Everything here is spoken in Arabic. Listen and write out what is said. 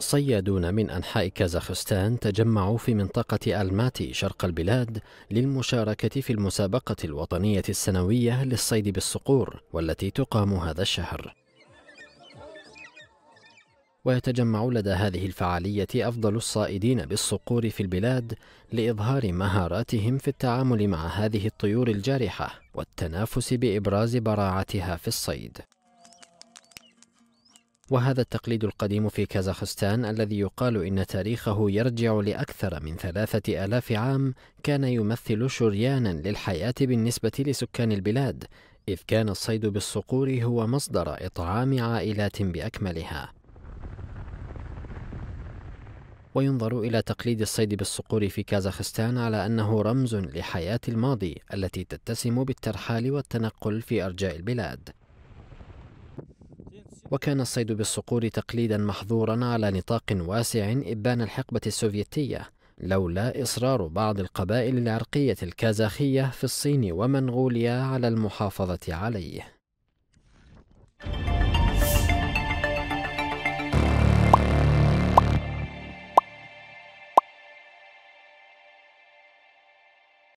صيادون من أنحاء كازاخستان تجمعوا في منطقة ألماتي شرق البلاد للمشاركة في المسابقة الوطنية السنوية للصيد بالصقور والتي تقام هذا الشهر ويتجمع لدى هذه الفعالية أفضل الصائدين بالصقور في البلاد لإظهار مهاراتهم في التعامل مع هذه الطيور الجارحة والتنافس بإبراز براعتها في الصيد وهذا التقليد القديم في كازاخستان الذي يقال إن تاريخه يرجع لأكثر من ثلاثة آلاف عام كان يمثل شريانا للحياة بالنسبة لسكان البلاد إذ كان الصيد بالصقور هو مصدر إطعام عائلات بأكملها وينظر إلى تقليد الصيد بالصقور في كازاخستان على أنه رمز لحياة الماضي التي تتسم بالترحال والتنقل في أرجاء البلاد وكان الصيد بالصقور تقليدا محظورا على نطاق واسع إبان الحقبة السوفيتية لولا إصرار بعض القبائل العرقية الكازاخية في الصين ومنغوليا على المحافظة عليه